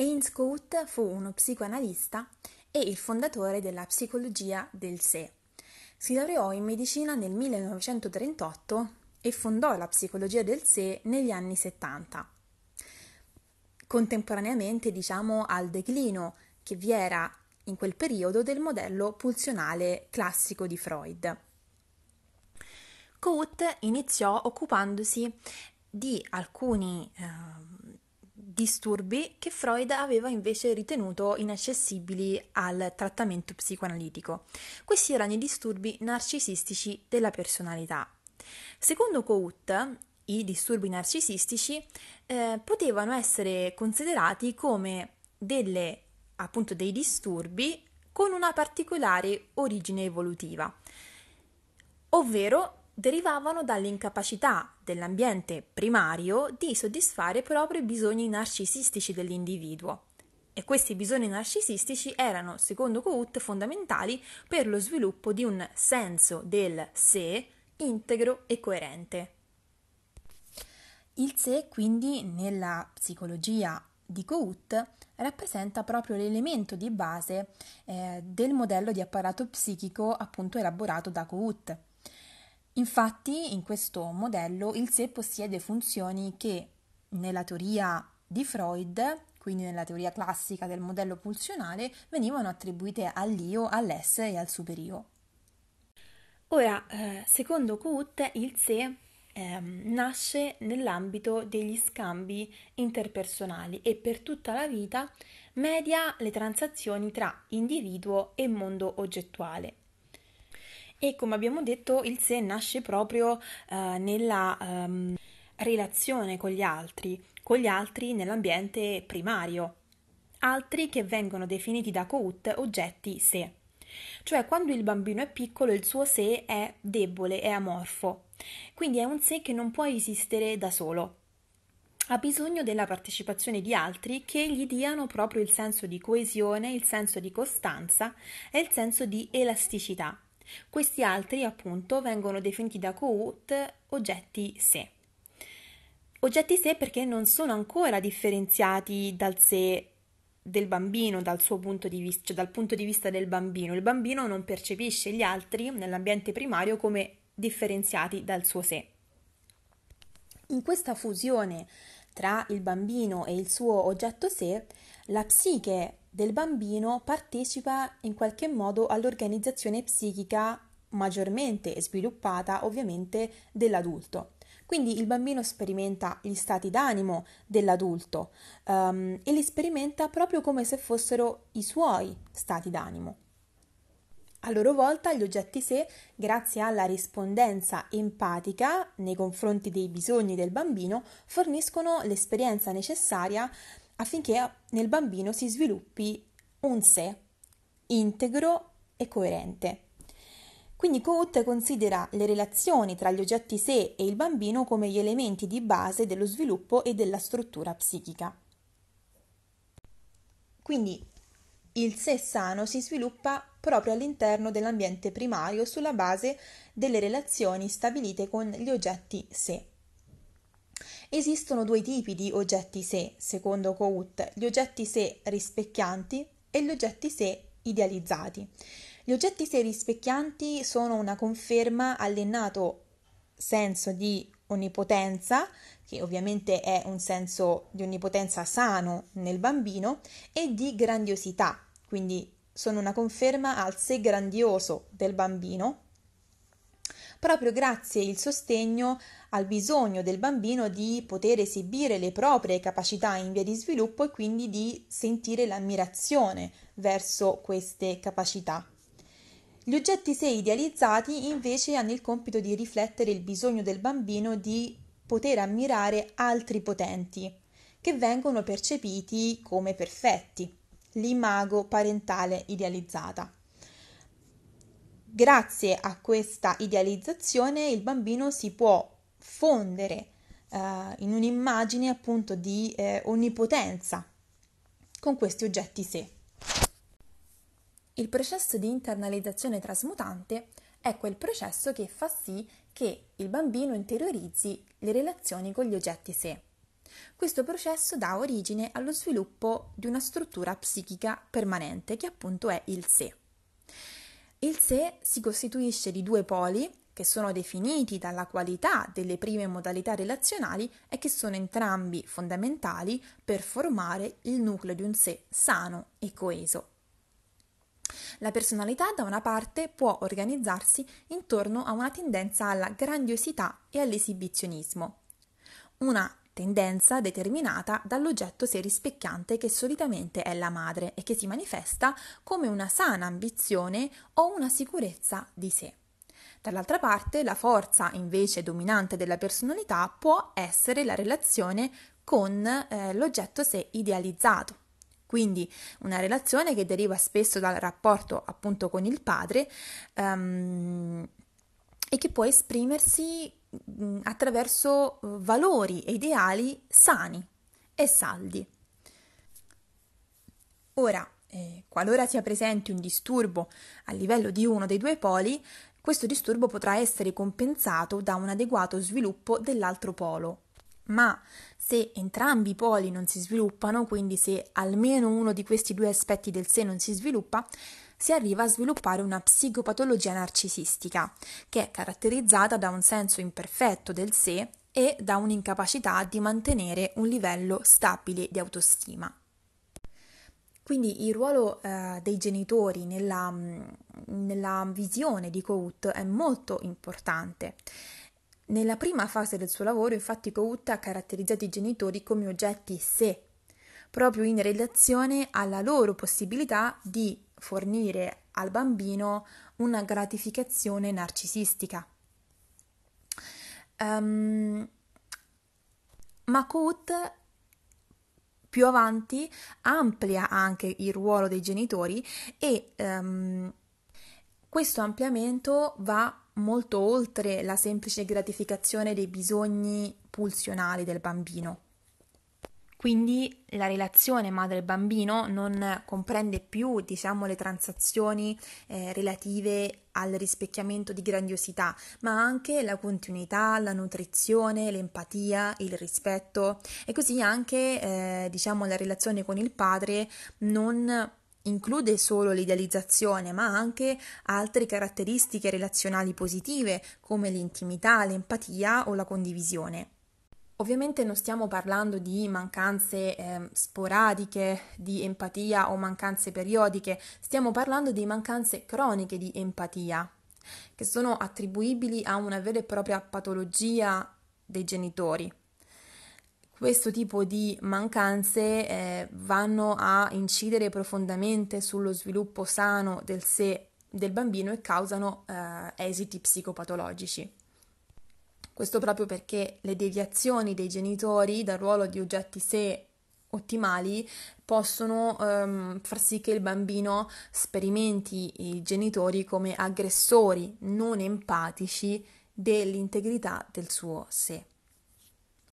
Ainscout fu uno psicoanalista e il fondatore della psicologia del sé. Si laureò in medicina nel 1938 e fondò la psicologia del sé negli anni 70. Contemporaneamente, diciamo, al declino che vi era in quel periodo del modello pulsionale classico di Freud. Coot iniziò occupandosi di alcuni eh, disturbi che Freud aveva invece ritenuto inaccessibili al trattamento psicoanalitico. Questi erano i disturbi narcisistici della personalità. Secondo Cout, i disturbi narcisistici eh, potevano essere considerati come delle, appunto, dei disturbi con una particolare origine evolutiva, ovvero derivavano dall'incapacità dell'ambiente primario di soddisfare proprio i bisogni narcisistici dell'individuo. E questi bisogni narcisistici erano, secondo Cout, fondamentali per lo sviluppo di un senso del sé integro e coerente. Il sé, quindi, nella psicologia di Cout, rappresenta proprio l'elemento di base eh, del modello di apparato psichico appunto elaborato da Cout. Infatti, in questo modello il sé possiede funzioni che nella teoria di Freud, quindi nella teoria classica del modello pulsionale, venivano attribuite all'io, all'essere e al superio. Ora, eh, secondo Kut, il sé ehm, nasce nell'ambito degli scambi interpersonali e per tutta la vita media le transazioni tra individuo e mondo oggettuale. E come abbiamo detto, il sé nasce proprio eh, nella ehm, relazione con gli altri, con gli altri nell'ambiente primario, altri che vengono definiti da Kout oggetti sé. Cioè quando il bambino è piccolo il suo sé è debole, è amorfo, quindi è un sé che non può esistere da solo. Ha bisogno della partecipazione di altri che gli diano proprio il senso di coesione, il senso di costanza e il senso di elasticità. Questi altri, appunto, vengono definiti da Kohut oggetti sé. Oggetti sé perché non sono ancora differenziati dal sé del bambino dal suo punto di vista, cioè dal punto di vista del bambino. Il bambino non percepisce gli altri nell'ambiente primario come differenziati dal suo sé. In questa fusione tra il bambino e il suo oggetto sé, la psiche del bambino partecipa in qualche modo all'organizzazione psichica maggiormente sviluppata ovviamente dell'adulto. Quindi il bambino sperimenta gli stati d'animo dell'adulto um, e li sperimenta proprio come se fossero i suoi stati d'animo. A loro volta gli oggetti sé, grazie alla rispondenza empatica nei confronti dei bisogni del bambino, forniscono l'esperienza necessaria affinché nel bambino si sviluppi un sé integro e coerente. Quindi Coates considera le relazioni tra gli oggetti sé e il bambino come gli elementi di base dello sviluppo e della struttura psichica. Quindi il sé sano si sviluppa proprio all'interno dell'ambiente primario sulla base delle relazioni stabilite con gli oggetti sé. Esistono due tipi di oggetti sé, secondo Cout, gli oggetti sé rispecchianti e gli oggetti sé idealizzati. Gli oggetti sé rispecchianti sono una conferma all'innato senso di onnipotenza, che ovviamente è un senso di onnipotenza sano nel bambino, e di grandiosità, quindi sono una conferma al sé grandioso del bambino proprio grazie il sostegno al bisogno del bambino di poter esibire le proprie capacità in via di sviluppo e quindi di sentire l'ammirazione verso queste capacità. Gli oggetti se idealizzati invece hanno il compito di riflettere il bisogno del bambino di poter ammirare altri potenti, che vengono percepiti come perfetti, l'imago parentale idealizzata grazie a questa idealizzazione il bambino si può fondere eh, in un'immagine appunto di eh, onnipotenza con questi oggetti sé. Il processo di internalizzazione trasmutante è quel processo che fa sì che il bambino interiorizzi le relazioni con gli oggetti sé. Questo processo dà origine allo sviluppo di una struttura psichica permanente che appunto è il sé. Il sé si costituisce di due poli che sono definiti dalla qualità delle prime modalità relazionali e che sono entrambi fondamentali per formare il nucleo di un sé sano e coeso. La personalità, da una parte, può organizzarsi intorno a una tendenza alla grandiosità e all'esibizionismo, una tendenza determinata dall'oggetto se rispecchiante che solitamente è la madre e che si manifesta come una sana ambizione o una sicurezza di sé. Dall'altra parte, la forza invece dominante della personalità può essere la relazione con eh, l'oggetto sé idealizzato. Quindi una relazione che deriva spesso dal rapporto appunto con il padre um, e che può esprimersi Mm, attraverso eh, valori e ideali sani e saldi. Ora, eh, qualora sia presente un disturbo a livello di uno dei due poli, questo disturbo potrà essere compensato da un adeguato sviluppo dell'altro polo. Ma se entrambi i poli non si sviluppano, quindi se almeno uno di questi due aspetti del sé non si sviluppa, si arriva a sviluppare una psicopatologia narcisistica, che è caratterizzata da un senso imperfetto del sé e da un'incapacità di mantenere un livello stabile di autostima. Quindi il ruolo eh, dei genitori nella, mm, nella visione di Cout è molto importante. Nella prima fase del suo lavoro, infatti, Cout ha caratterizzato i genitori come oggetti sé, proprio in relazione alla loro possibilità di fornire al bambino una gratificazione narcisistica. Um, ehm, Makut più avanti amplia anche il ruolo dei genitori e um, questo ampliamento va molto oltre la semplice gratificazione dei bisogni pulsionali del bambino. Quindi la relazione madre-bambino non comprende più, diciamo, le transazioni eh, relative al rispecchiamento di grandiosità, ma anche la continuità, la nutrizione, l'empatia, il rispetto e così anche, eh, diciamo, la relazione con il padre non include solo l'idealizzazione, ma anche altre caratteristiche relazionali positive come l'intimità, l'empatia o la condivisione. Ovviamente non stiamo parlando di mancanze eh, sporadiche di empatia o mancanze periodiche, stiamo parlando di mancanze croniche di empatia, che sono attribuibili a una vera e propria patologia dei genitori. Questo tipo di mancanze eh, vanno a incidere profondamente sullo sviluppo sano del sé del bambino e causano eh, esiti psicopatologici. Questo proprio perché le deviazioni dei genitori dal ruolo di oggetti sé ottimali possono ehm, far sì che il bambino sperimenti i genitori come aggressori non empatici dell'integrità del suo sé.